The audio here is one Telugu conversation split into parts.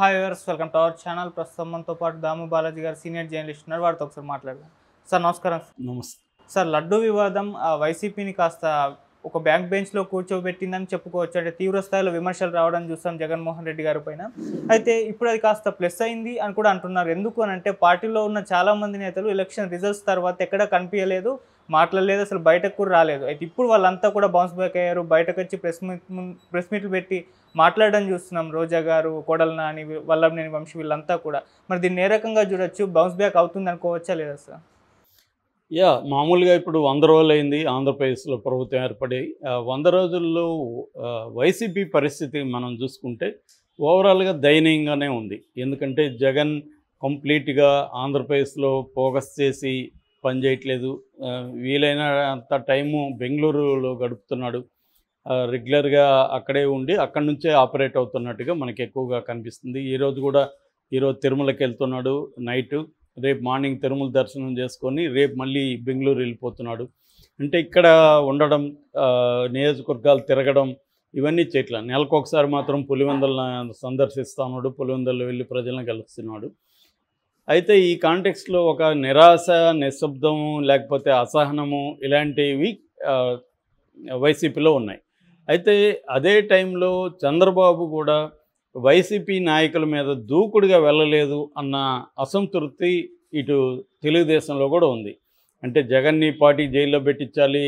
hi viewers welcome to our channel ప్రస్తుతం మనతో పాటు దాము బాలాజీ గారు సీనియర్ జర్నలిస్ట్ ఉన్నారు వారితో ఒకసారి మాట్లాడదాం సార్ నమస్కారం నమస్తే సార్ లడ్డు వివాదం వైసీపీని కాస్త ఒక బ్యాంక్ బెంచ్లో కూర్చోబెట్టిందని చెప్పుకోవచ్చు అంటే తీవ్ర స్థాయిలో విమర్శలు రావడం చూస్తాం జగన్మోహన్ రెడ్డి గారి పైన అయితే ఇప్పుడు అది కాస్త ప్లస్ అయింది అని కూడా అంటున్నారు ఎందుకు అని అంటే పార్టీలో ఉన్న చాలామంది నేతలు ఎలక్షన్ రిజల్ట్స్ తర్వాత ఎక్కడా కనిపించలేదు మాట్లాడలేదు అసలు బయటకు కూడా రాలేదు అయితే ఇప్పుడు వాళ్ళంతా కూడా బౌన్స్ బ్యాక్ అయ్యారు బయటకు వచ్చి ప్రెస్ మీట్ ప్రెస్ మీట్లు పెట్టి మాట్లాడడం చూస్తున్నాం రోజా గారు కోడల నాని వల్లభనేని వంశీ వీళ్ళంతా కూడా మరి దీన్ని ఏ రకంగా చూడొచ్చు బౌన్స్ బ్యాక్ అవుతుంది అనుకోవచ్చా లేదా సార్ యా మామూలుగా ఇప్పుడు వంద రోజులు అయింది ఆంధ్రప్రదేశ్లో ప్రభుత్వం ఏర్పడి వంద రోజుల్లో వైసీపీ పరిస్థితి మనం చూసుకుంటే ఓవరాల్గా దయనీయంగానే ఉంది ఎందుకంటే జగన్ కంప్లీట్గా ఆంధ్రప్రదేశ్లో ఫోకస్ చేసి పని చేయట్లేదు వీలైన అంత టైము బెంగళూరులో గడుపుతున్నాడు రెగ్యులర్గా అక్కడే ఉండి అక్కడి నుంచే ఆపరేట్ అవుతున్నట్టుగా మనకి ఎక్కువగా కనిపిస్తుంది ఈరోజు కూడా ఈరోజు తిరుమలకి వెళ్తున్నాడు నైట్ రేపు మార్నింగ్ తిరుమల దర్శనం చేసుకొని రేపు మళ్ళీ బెంగళూరు వెళ్ళిపోతున్నాడు అంటే ఇక్కడ ఉండడం నియోజకవర్గాలు తిరగడం ఇవన్నీ చేయట్లేదు నెలకు ఒకసారి మాత్రం పులివెందలను సందర్శిస్తున్నాడు పులివెందల్లో వెళ్ళి ప్రజలను కలుస్తున్నాడు అయితే ఈ కాంటెక్స్లో ఒక నిరాశ నిశ్శబ్దము లేకపోతే అసహనము ఇలాంటివి వైసీపీలో ఉన్నాయి అయితే అదే టైంలో చంద్రబాబు కూడా వైసీపీ నాయకుల మీద దూకుడుగా వెళ్ళలేదు అన్న అసంతృప్తి ఇటు తెలుగుదేశంలో కూడా ఉంది అంటే జగన్ని పార్టీ జైల్లో పెట్టించాలి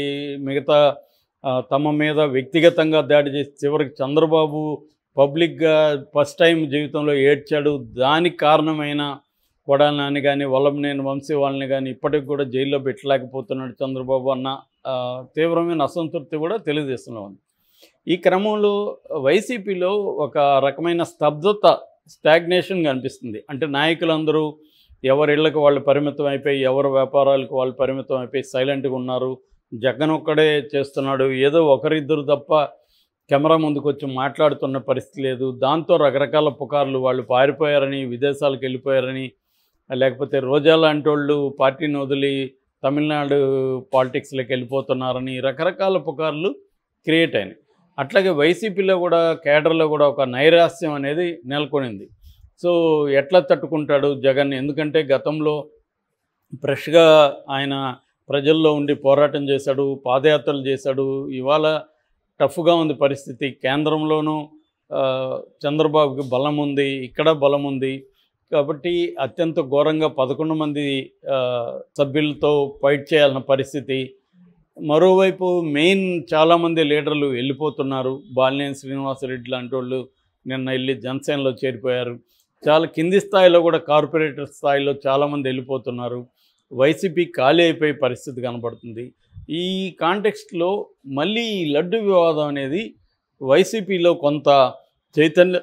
మిగతా తమ మీద వ్యక్తిగతంగా దాడి చేసి చివరికి చంద్రబాబు పబ్లిక్గా ఫస్ట్ టైం జీవితంలో ఏడ్చాడు దానికి కారణమైన కొడాలని కానీ వల్లభనేని వంశీ వాళ్ళని కానీ ఇప్పటికి కూడా జైల్లో పెట్టలేకపోతున్నాడు చంద్రబాబు అన్న తీవ్రమైన అసంతృప్తి కూడా తెలియజేస్తున్నా ఉంది ఈ క్రమంలో వైసీపీలో ఒక రకమైన స్తబ్దత స్టాగ్నేషన్ కనిపిస్తుంది అంటే నాయకులందరూ ఎవరి ఇళ్లకు వాళ్ళు పరిమితం అయిపోయి ఎవరి వ్యాపారాలకు వాళ్ళు పరిమితం అయిపోయి సైలెంట్గా ఉన్నారు జగన్ ఒక్కడే చేస్తున్నాడు ఏదో ఒకరిద్దరు తప్ప కెమెరా ముందుకు వచ్చి మాట్లాడుతున్న పరిస్థితి లేదు దాంతో రకరకాల పుకార్లు వాళ్ళు పారిపోయారని విదేశాలకు వెళ్ళిపోయారని లేకపోతే రోజా లాంటి వాళ్ళు పార్టీని వదిలి తమిళనాడు పాలిటిక్స్లోకి వెళ్ళిపోతున్నారని రకరకాల పుకార్లు క్రియేట్ అయినాయి అట్లాగే వైసీపీలో కూడా కేడర్లో కూడా ఒక నైరాస్యం అనేది నెలకొనింది సో ఎట్లా తట్టుకుంటాడు జగన్ ఎందుకంటే గతంలో ఫ్రెష్గా ఆయన ప్రజల్లో ఉండి పోరాటం చేశాడు పాదయాత్రలు చేశాడు ఇవాళ టఫ్గా ఉంది పరిస్థితి కేంద్రంలోనూ చంద్రబాబుకి బలం ఉంది ఇక్కడ బలం ఉంది కాబట్టి అత్యంత ఘోరంగా పదకొండు మంది సభ్యులతో ఫైట్ చేయాలన్న పరిస్థితి మరోవైపు మెయిన్ చాలామంది లీడర్లు వెళ్ళిపోతున్నారు బాలినేని శ్రీనివాసరెడ్డి లాంటి వాళ్ళు నిన్న వెళ్ళి జనసేనలో చేరిపోయారు చాలా కింది స్థాయిలో కూడా కార్పొరేటర్ స్థాయిలో చాలామంది వెళ్ళిపోతున్నారు వైసీపీ ఖాళీ అయిపోయే పరిస్థితి కనబడుతుంది ఈ కాంటెక్స్ట్లో మళ్ళీ ఈ లడ్డు వివాదం అనేది వైసీపీలో కొంత చైతన్య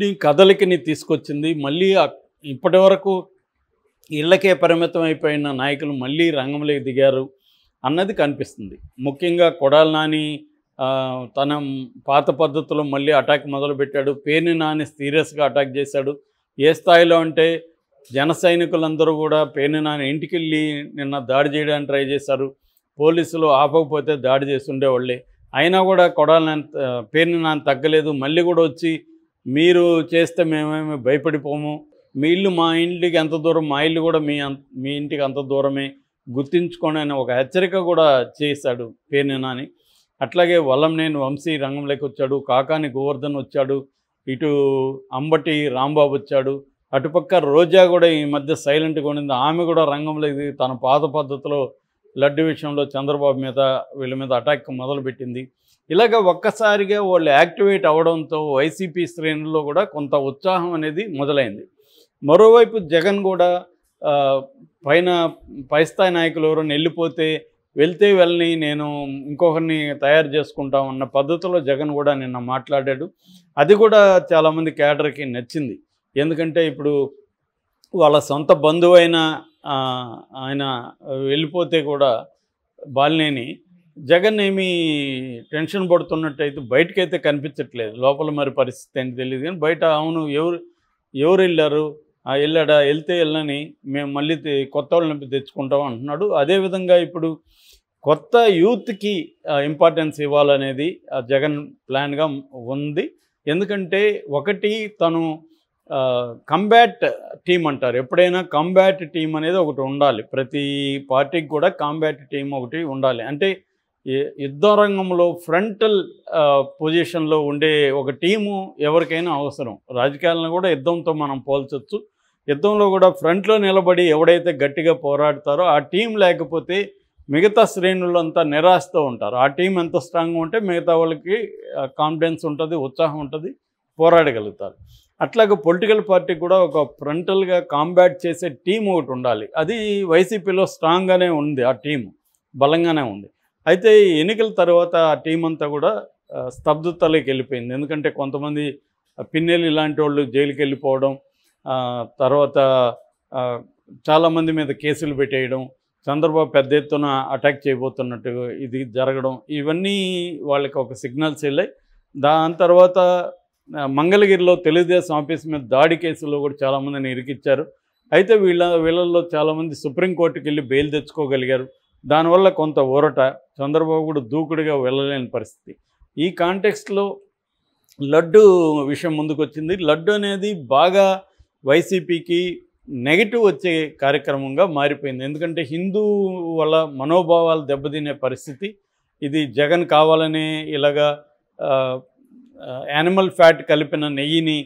నీ కదలికని తీసుకొచ్చింది మళ్ళీ ఇప్పటి వరకు ఇళ్లకే పరిమితం అయిపోయిన నాయకులు మళ్ళీ రంగంలోకి దిగారు అన్నది కనిపిస్తుంది ముఖ్యంగా కొడాల నాని తన పాత పద్ధతిలో మళ్ళీ అటాక్ మొదలుపెట్టాడు పేర్ని నాని సీరియస్గా అటాక్ చేశాడు ఏ స్థాయిలో అంటే జన సైనికులందరూ కూడా పేరుని నాని ఇంటికి వెళ్ళి నిన్న దాడి చేయడానికి ట్రై చేశారు పోలీసులు ఆపకపోతే దాడి చేసి ఉండేవాళ్ళే అయినా కూడా కొడాలని పేరుని నాని తగ్గలేదు మళ్ళీ కూడా వచ్చి మీరు చేస్తే మేమేమి భయపడిపోము మీ ఇల్లు మా ఇంటికి ఎంత దూరం మా ఇల్లు కూడా మీ మీ ఇంటికి అంత దూరమే గుర్తించుకోండి అని ఒక హెచ్చరిక కూడా చేశాడు పేనేనాని అట్లాగే నేను వంశీ రంగంలోకి వచ్చాడు కాకాని గోవర్ధన్ వచ్చాడు ఇటు అంబటి రాంబాబు వచ్చాడు అటుపక్క రోజా కూడా ఈ మధ్య సైలెంట్గా ఉండింది ఆమె కూడా రంగంలోకి తన పాత పద్ధతిలో లడ్డు విషయంలో చంద్రబాబు మీద వీళ్ళ మీద అటాక్ మొదలుపెట్టింది ఇలాగ ఒక్కసారిగా వాళ్ళు యాక్టివేట్ అవడంతో వైసీపీ శ్రేణుల్లో కూడా కొంత ఉత్సాహం అనేది మొదలైంది మరోవైపు జగన్ కూడా పైన పైస్థాయి నాయకులు ఎవరైనా వెళ్ళిపోతే వెళ్తే వెళ్ళని నేను ఇంకొకరిని తయారు చేసుకుంటాం అన్న పద్ధతిలో జగన్ కూడా నిన్న మాట్లాడాడు అది కూడా చాలామంది క్యాడర్కి నచ్చింది ఎందుకంటే ఇప్పుడు వాళ్ళ సొంత బంధువైన ఆయన వెళ్ళిపోతే కూడా బాలినేని జగన్ ఏమీ టెన్షన్ పడుతున్నట్టయితే బయటకైతే కనిపించట్లేదు లోపల మరి పరిస్థితి ఏంటి తెలియదు కానీ బయట అవును ఎవరు ఎవరు వెళ్ళారు వెళ్ళాడా వెళ్తే వెళ్ళని మేము మళ్ళీ కొత్త వాళ్ళని తెచ్చుకుంటాం అంటున్నాడు అదేవిధంగా ఇప్పుడు కొత్త యూత్కి ఇంపార్టెన్స్ ఇవ్వాలనేది జగన్ ప్లాన్గా ఉంది ఎందుకంటే ఒకటి తను కంబ్యాట్ టీం అంటారు ఎప్పుడైనా కంబ్యాట్ టీం అనేది ఒకటి ఉండాలి ప్రతి పార్టీకి కూడా కాంబ్యాట్ టీం ఒకటి ఉండాలి అంటే యుద్ధ రంగంలో ఫ్రంటల్ పొజిషన్లో ఉండే ఒక టీము ఎవరికైనా అవసరం రాజకీయాలను కూడా యుద్ధంతో మనం పోల్చవచ్చు యుద్ధంలో కూడా ఫ్రంట్లో నిలబడి ఎవడైతే గట్టిగా పోరాడతారో ఆ టీం లేకపోతే మిగతా శ్రేణులంతా నిరాశతో ఉంటారు ఆ టీం ఎంత స్ట్రాంగ్ ఉంటే మిగతా వాళ్ళకి కాన్ఫిడెన్స్ ఉంటుంది ఉత్సాహం ఉంటుంది పోరాడగలుగుతారు అట్లాగే పొలిటికల్ పార్టీ కూడా ఒక ఫ్రంటల్గా కాంబ్యాట్ చేసే టీం ఒకటి ఉండాలి అది వైసీపీలో స్ట్రాంగ్గానే ఉంది ఆ టీం బలంగానే ఉంది అయితే ఎన్నికల తర్వాత ఆ టీం అంతా కూడా స్తబ్దతలోకి వెళ్ళిపోయింది ఎందుకంటే కొంతమంది పిన్నెలు ఇలాంటి వాళ్ళు జైలుకి వెళ్ళిపోవడం తర్వాత చాలామంది మీద కేసులు పెట్టేయడం చంద్రబాబు పెద్ద ఎత్తున అటాక్ చేయబోతున్నట్టు ఇది జరగడం ఇవన్నీ వాళ్ళకి ఒక సిగ్నల్స్ వెళ్ళాయి దాని తర్వాత మంగళగిరిలో తెలుగుదేశం ఆఫీస్ మీద దాడి కేసులో కూడా చాలామందిని ఇరికిచ్చారు అయితే వీళ్ళ వీళ్ళల్లో చాలామంది సుప్రీంకోర్టుకి వెళ్ళి బెయిల్ తెచ్చుకోగలిగారు దానివల్ల కొంత ఊరట చంద్రబాబు కూడా దూకుడుగా వెళ్ళలేని పరిస్థితి ఈ కాంటెక్స్ట్లో లడ్డు విషయం ముందుకు వచ్చింది లడ్డు అనేది బాగా వైసీపీకి నెగిటివ్ వచ్చే కార్యక్రమంగా మారిపోయింది ఎందుకంటే హిందూ వల్ల మనోభావాలు దెబ్బతినే పరిస్థితి ఇది జగన్ కావాలనే ఇలాగా యానిమల్ ఫ్యాట్ కలిపిన నెయ్యిని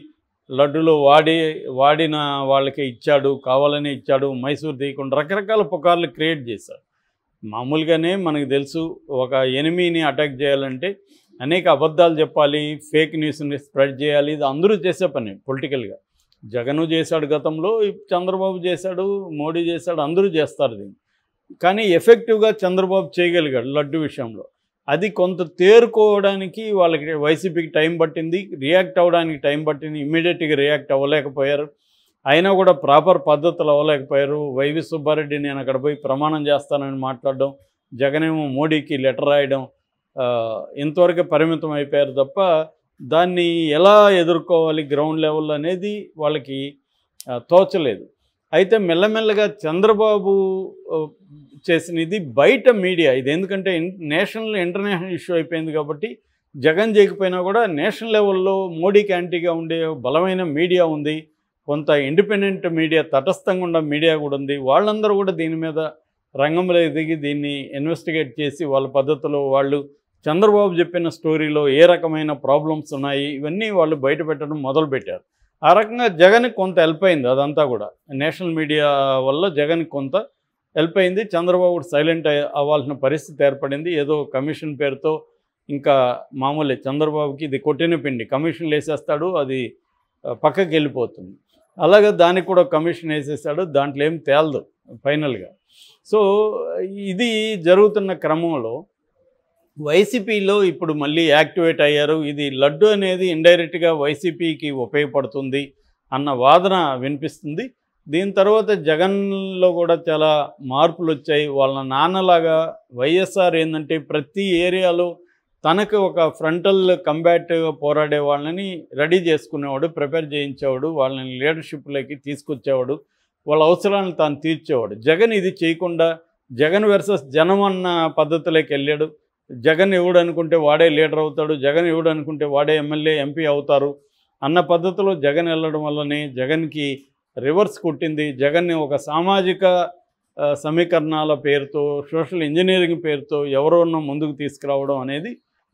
లడ్డులో వాడి వాడిన వాళ్ళకే ఇచ్చాడు కావాలనే ఇచ్చాడు మైసూర్ తీయకుండా రకరకాల పుకార్లు క్రియేట్ చేశాడు మామూలుగానే మనకు తెలుసు ఒక ఎనిమీని అటాక్ చేయాలంటే అనేక అబద్ధాలు చెప్పాలి ఫేక్ న్యూస్ని స్ప్రెడ్ చేయాలి ఇది అందరూ చేసే పని పొలిటికల్గా జగను చేశాడు గతంలో చంద్రబాబు చేశాడు మోడీ చేశాడు అందరూ చేస్తారు దీన్ని కానీ ఎఫెక్టివ్గా చంద్రబాబు చేయగలిగాడు లడ్డు విషయంలో అది కొంత తేరుకోవడానికి వాళ్ళకి వైసీపీకి టైం పట్టింది రియాక్ట్ అవ్వడానికి టైం పట్టింది ఇమీడియట్గా రియాక్ట్ అవ్వలేకపోయారు అయినా కూడా ప్రాపర్ పద్ధతులు అవ్వలేకపోయారు వైవి సుబ్బారెడ్డి నేను అక్కడ పోయి ప్రమాణం చేస్తానని మాట్లాడడం జగనేమో మోడీకి లెటర్ రాయడం ఇంతవరకు పరిమితం అయిపోయారు తప్ప దాన్ని ఎలా ఎదుర్కోవాలి గ్రౌండ్ లెవెల్ అనేది వాళ్ళకి తోచలేదు అయితే మెల్లమెల్లగా చంద్రబాబు చేసినది బయట మీడియా ఇది ఎందుకంటే నేషనల్ ఇంటర్నేషనల్ ఇష్యూ అయిపోయింది కాబట్టి జగన్ చేయకపోయినా కూడా నేషనల్ లెవెల్లో మోడీకి యాంటీగా ఉండే బలమైన మీడియా ఉంది కొంత ఇండిపెండెంట్ మీడియా తటస్థంగా ఉన్న మీడియా కూడా ఉంది వాళ్ళందరూ కూడా దీని మీద రంగంలో ఎదిగి దీన్ని ఇన్వెస్టిగేట్ చేసి వాళ్ళ పద్ధతిలో వాళ్ళు చంద్రబాబు చెప్పిన స్టోరీలో ఏ రకమైన ప్రాబ్లమ్స్ ఉన్నాయి ఇవన్నీ వాళ్ళు బయట పెట్టడం మొదలుపెట్టారు ఆ రకంగా జగన్కి కొంత హెల్ప్ అయింది అదంతా కూడా నేషనల్ మీడియా వల్ల జగన్కి కొంత హెల్ప్ అయింది చంద్రబాబు సైలెంట్ అవ్వాల్సిన పరిస్థితి ఏర్పడింది ఏదో కమిషన్ పేరుతో ఇంకా మామూలే చంద్రబాబుకి ఇది కొట్టిన పిండి కమిషన్లు వేసేస్తాడు అది పక్కకి వెళ్ళిపోతుంది అలాగే దానికి కూడా కమిషన్ వేసేసాడు దాంట్లో ఏం తేలదు ఫైనల్గా సో ఇది జరుగుతున్న క్రమంలో వైసీపీలో ఇప్పుడు మళ్ళీ యాక్టివేట్ అయ్యారు ఇది లడ్డు అనేది ఇండైరెక్ట్గా వైసీపీకి ఉపయోగపడుతుంది అన్న వాదన వినిపిస్తుంది దీని తర్వాత జగన్లో కూడా చాలా మార్పులు వచ్చాయి వాళ్ళ నాన్నలాగా వైఎస్ఆర్ ఏంటంటే ప్రతి ఏరియాలో తనకు ఒక ఫ్రంటల్ కంబ్యాట్ పోరాడే వాళ్ళని రెడీ చేసుకునేవాడు ప్రిపేర్ చేయించేవాడు వాళ్ళని లీడర్షిప్లోకి తీసుకొచ్చేవాడు వాళ్ళ అవసరాలను తాను తీర్చేవాడు జగన్ ఇది చేయకుండా జగన్ వర్సెస్ జనం అన్న పద్ధతిలోకి వెళ్ళాడు జగన్ ఎవడు అనుకుంటే వాడే లీడర్ అవుతాడు జగన్ ఎవడు అనుకుంటే వాడే ఎమ్మెల్యే ఎంపీ అవుతారు అన్న పద్ధతిలో జగన్ వెళ్ళడం వల్లనే జగన్కి రివర్స్ కొట్టింది జగన్ని ఒక సామాజిక సమీకరణాల పేరుతో సోషల్ ఇంజనీరింగ్ పేరుతో ఎవరోనో ముందుకు తీసుకురావడం అనేది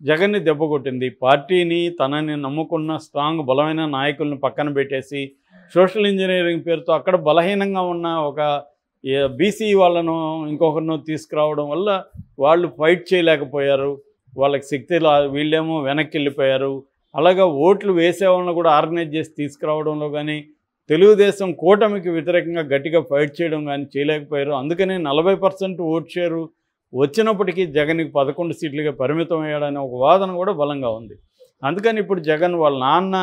జగన్ని దెబ్బకొట్టింది పార్టీని తనని నమ్ముకున్న స్ట్రాంగ్ బలమైన నాయకులను పక్కన పెట్టేసి సోషల్ ఇంజనీరింగ్ పేరుతో అక్కడ బలహీనంగా ఉన్న ఒక బీసీ వాళ్ళను ఇంకొకరినో తీసుకురావడం వల్ల వాళ్ళు ఫైట్ చేయలేకపోయారు వాళ్ళకి శక్తి వీళ్ళేమో వెనక్కి వెళ్ళిపోయారు అలాగే ఓట్లు వేసే వాళ్ళని కూడా ఆర్గనైజ్ చేసి తీసుకురావడంలో కానీ తెలుగుదేశం కూటమికి వ్యతిరేకంగా గట్టిగా ఫైట్ చేయడం కానీ చేయలేకపోయారు అందుకనే నలభై పర్సెంట్ ఓట్ షేరు వచ్చినప్పటికీ జగన్కి పదకొండు సీట్లుగా పరిమితం అయ్యాడనే ఒక వాదన కూడా బలంగా ఉంది అందుకని ఇప్పుడు జగన్ వాళ్ళ నాన్న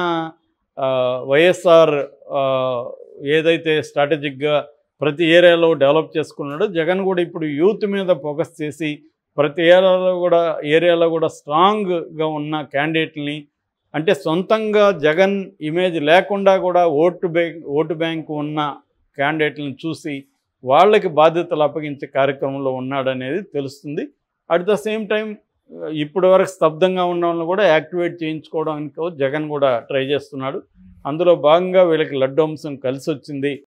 వైఎస్ఆర్ ఏదైతే స్ట్రాటజిక్గా ప్రతి ఏరియాలో డెవలప్ చేసుకున్నాడో జగన్ కూడా ఇప్పుడు యూత్ మీద ఫోకస్ చేసి ప్రతి ఏరియాలో కూడా ఏరియాలో కూడా స్ట్రాంగ్గా ఉన్న క్యాండిడేట్ని అంటే సొంతంగా జగన్ ఇమేజ్ లేకుండా కూడా ఓటు బ్యాంక్ ఓటు బ్యాంకు ఉన్న క్యాండిడేట్లను చూసి వాళ్ళకి బాధ్యతలు అప్పగించే కార్యక్రమంలో ఉన్నాడనేది తెలుస్తుంది అట్ ద సేమ్ టైం ఇప్పటి వరకు స్తబ్దంగా ఉన్న వాళ్ళని కూడా యాక్టివేట్ చేయించుకోవడానికి జగన్ కూడా ట్రై చేస్తున్నాడు అందులో భాగంగా వీళ్ళకి లడ్డు అంశం కలిసి వచ్చింది